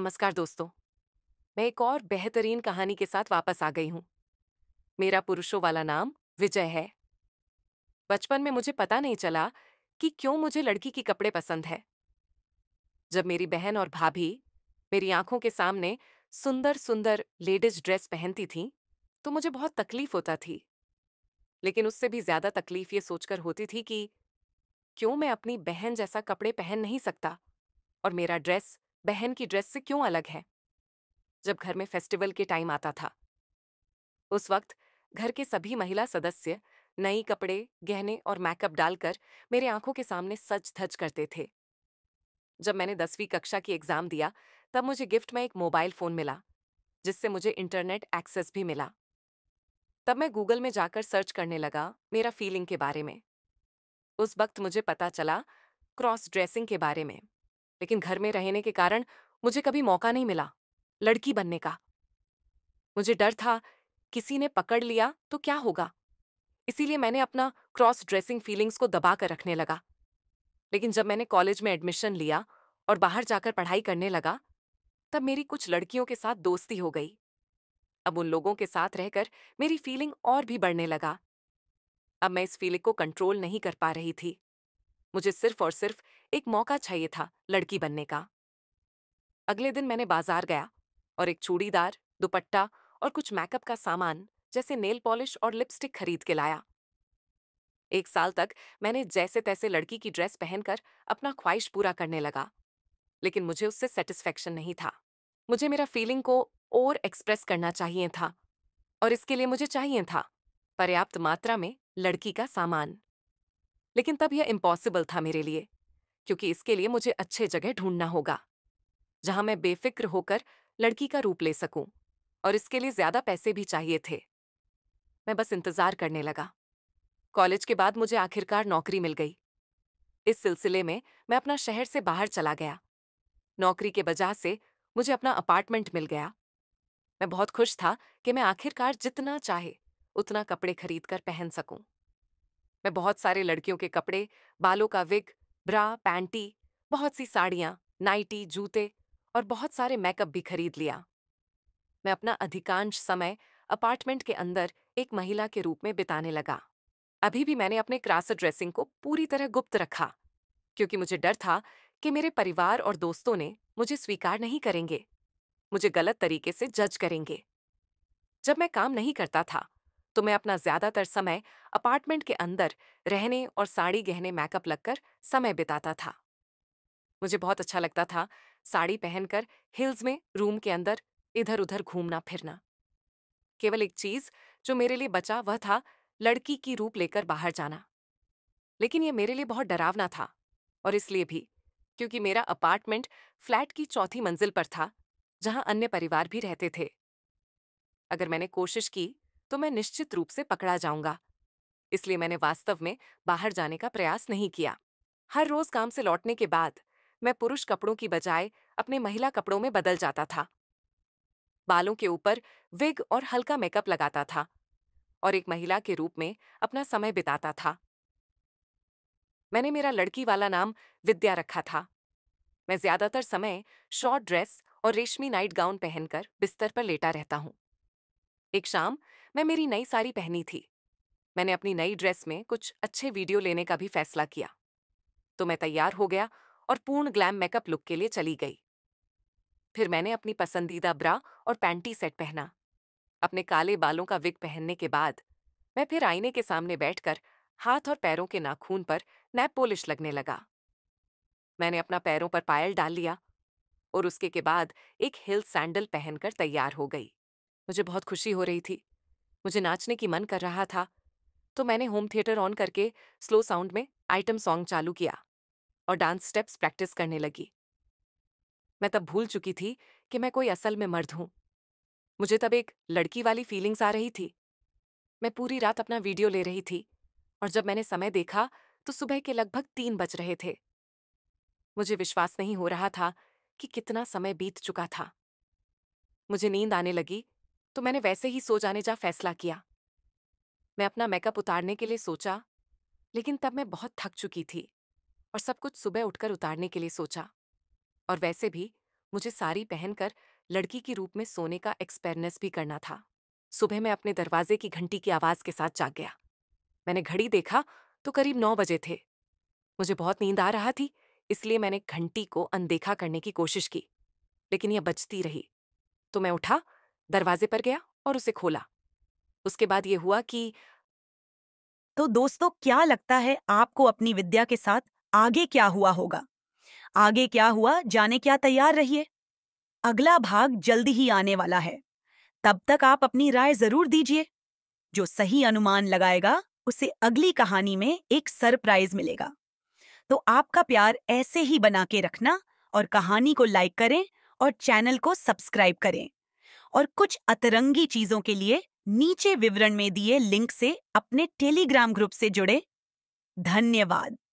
नमस्कार दोस्तों मैं एक और बेहतरीन कहानी के साथ वापस आ गई हूँ मेरा पुरुषों वाला नाम विजय है बचपन में मुझे पता नहीं चला कि क्यों मुझे लड़की के कपड़े पसंद है जब मेरी बहन और भाभी मेरी आंखों के सामने सुंदर सुंदर लेडीज ड्रेस पहनती थीं तो मुझे बहुत तकलीफ होता थी लेकिन उससे भी ज्यादा तकलीफ ये सोचकर होती थी कि क्यों मैं अपनी बहन जैसा कपड़े पहन नहीं सकता और मेरा ड्रेस बहन की ड्रेस से क्यों अलग है जब घर में फेस्टिवल के टाइम आता था उस वक्त घर के सभी महिला सदस्य नई कपड़े गहने और मैकअप डालकर मेरे आंखों के सामने सच धज करते थे जब मैंने दसवीं कक्षा की एग्जाम दिया तब मुझे गिफ्ट में एक मोबाइल फोन मिला जिससे मुझे इंटरनेट एक्सेस भी मिला तब मैं गूगल में जाकर सर्च करने लगा मेरा फीलिंग के बारे में उस वक्त मुझे पता चला क्रॉस ड्रेसिंग के बारे में लेकिन घर में रहने के कारण मुझे कभी मौका नहीं मिला लड़की बनने का मुझे डर था किसी ने पकड़ लिया तो क्या होगा इसीलिए मैंने अपना क्रॉस ड्रेसिंग फीलिंग्स को दबा कर रखने लगा लेकिन जब मैंने कॉलेज में एडमिशन लिया और बाहर जाकर पढ़ाई करने लगा तब मेरी कुछ लड़कियों के साथ दोस्ती हो गई अब उन लोगों के साथ रहकर मेरी फीलिंग और भी बढ़ने लगा अब मैं इस फीलिंग को कंट्रोल नहीं कर पा रही थी मुझे सिर्फ और सिर्फ एक मौका चाहिए था लड़की बनने का अगले दिन मैंने बाजार गया और एक चूड़ीदार दुपट्टा और कुछ मेकअप का सामान जैसे नेल पॉलिश और लिपस्टिक खरीद के लाया एक साल तक मैंने जैसे तैसे लड़की की ड्रेस पहनकर अपना ख्वाहिश पूरा करने लगा लेकिन मुझे उससे सेटिस्फेक्शन नहीं था मुझे मेरा फीलिंग को और एक्सप्रेस करना चाहिए था और इसके लिए मुझे चाहिए था पर्याप्त मात्रा में लड़की का सामान लेकिन तब यह इम्पॉसिबल था मेरे लिए क्योंकि इसके लिए मुझे अच्छे जगह ढूंढना होगा जहां मैं बेफिक्र होकर लड़की का रूप ले सकूं और इसके लिए ज्यादा पैसे भी चाहिए थे मैं बस इंतजार करने लगा कॉलेज के बाद मुझे आखिरकार नौकरी मिल गई इस सिलसिले में मैं अपना शहर से बाहर चला गया नौकरी के बजाय से मुझे अपना अपार्टमेंट मिल गया मैं बहुत खुश था कि मैं आखिरकार जितना चाहे उतना कपड़े खरीद कर पहन सकूं मैं बहुत सारे लड़कियों के कपड़े बालों का विग ब्रा पैंटी बहुत सी साड़ियाँ नाइटी जूते और बहुत सारे मेकअप भी खरीद लिया मैं अपना अधिकांश समय अपार्टमेंट के अंदर एक महिला के रूप में बिताने लगा अभी भी मैंने अपने क्रास ड्रेसिंग को पूरी तरह गुप्त रखा क्योंकि मुझे डर था कि मेरे परिवार और दोस्तों ने मुझे स्वीकार नहीं करेंगे मुझे गलत तरीके से जज करेंगे जब मैं काम नहीं करता था तो मैं अपना ज्यादातर समय अपार्टमेंट के अंदर रहने और साड़ी गहने मैकअप लगकर समय बिताता था मुझे बहुत अच्छा लगता था साड़ी पहनकर हिल्स में रूम के अंदर इधर उधर घूमना फिरना केवल एक चीज जो मेरे लिए बचा वह था लड़की की रूप लेकर बाहर जाना लेकिन यह मेरे लिए बहुत डरावना था और इसलिए भी क्योंकि मेरा अपार्टमेंट फ्लैट की चौथी मंजिल पर था जहां अन्य परिवार भी रहते थे अगर मैंने कोशिश की तो मैं निश्चित रूप से पकड़ा जाऊंगा इसलिए मैंने वास्तव में बाहर जाने का प्रयास नहीं किया हर रोज काम से लौटने के बाद मैं पुरुष कपड़ों की बजाय अपने महिला कपड़ों में बदल जाता था बालों के ऊपर विग और हल्का मेकअप लगाता था और एक महिला के रूप में अपना समय बिताता था मैंने मेरा लड़की वाला नाम विद्या रखा था मैं ज्यादातर समय शॉर्ट ड्रेस और रेशमी नाइट गाउन पहनकर बिस्तर पर लेटा रहता हूँ एक शाम मैं मेरी नई साड़ी पहनी थी मैंने अपनी नई ड्रेस में कुछ अच्छे वीडियो लेने का भी फैसला किया तो मैं तैयार हो गया और पूर्ण ग्लैम मेकअप लुक के लिए चली गई फिर मैंने अपनी पसंदीदा ब्रा और पैंटी सेट पहना अपने काले बालों का विग पहनने के बाद मैं फिर आईने के सामने बैठकर हाथ और पैरों के नाखून पर नैप पोलिश लगने लगा मैंने अपना पैरों पर पायल डाल लिया और उसके के बाद एक हिल सैंडल पहनकर तैयार हो गई मुझे बहुत खुशी हो रही थी मुझे नाचने की मन कर रहा था तो मैंने होम थिएटर ऑन करके स्लो साउंड में आइटम सॉन्ग चालू किया और डांस स्टेप्स प्रैक्टिस करने लगी मैं तब भूल चुकी थी कि मैं कोई असल में मर्द हूं मुझे तब एक लड़की वाली फीलिंग्स आ रही थी मैं पूरी रात अपना वीडियो ले रही थी और जब मैंने समय देखा तो सुबह के लगभग तीन बज रहे थे मुझे विश्वास नहीं हो रहा था कि कितना समय बीत चुका था मुझे नींद आने लगी तो मैंने वैसे ही सो जाने जा फैसला किया मैं अपना मेकअप उतारने के लिए सोचा लेकिन तब मैं बहुत थक चुकी थी और सब कुछ सुबह उठकर उतारने के लिए सोचा और वैसे भी मुझे साड़ी पहनकर लड़की के रूप में सोने का एक्सपेरनेस भी करना था सुबह मैं अपने दरवाजे की घंटी की आवाज़ के साथ जाग गया मैंने घड़ी देखा तो करीब नौ बजे थे मुझे बहुत नींद आ रहा थी इसलिए मैंने घंटी को अनदेखा करने की कोशिश की लेकिन यह बजती रही तो मैं उठा दरवाजे पर गया और उसे खोला उसके बाद ये हुआ कि तो दोस्तों क्या लगता है आपको अपनी विद्या के साथ आगे क्या हुआ होगा आगे क्या हुआ जाने क्या तैयार रहिए अगला भाग जल्दी ही आने वाला है तब तक आप अपनी राय जरूर दीजिए जो सही अनुमान लगाएगा उसे अगली कहानी में एक सरप्राइज मिलेगा तो आपका प्यार ऐसे ही बना के रखना और कहानी को लाइक करें और चैनल को सब्सक्राइब करें और कुछ अतरंगी चीजों के लिए नीचे विवरण में दिए लिंक से अपने टेलीग्राम ग्रुप से जुड़े धन्यवाद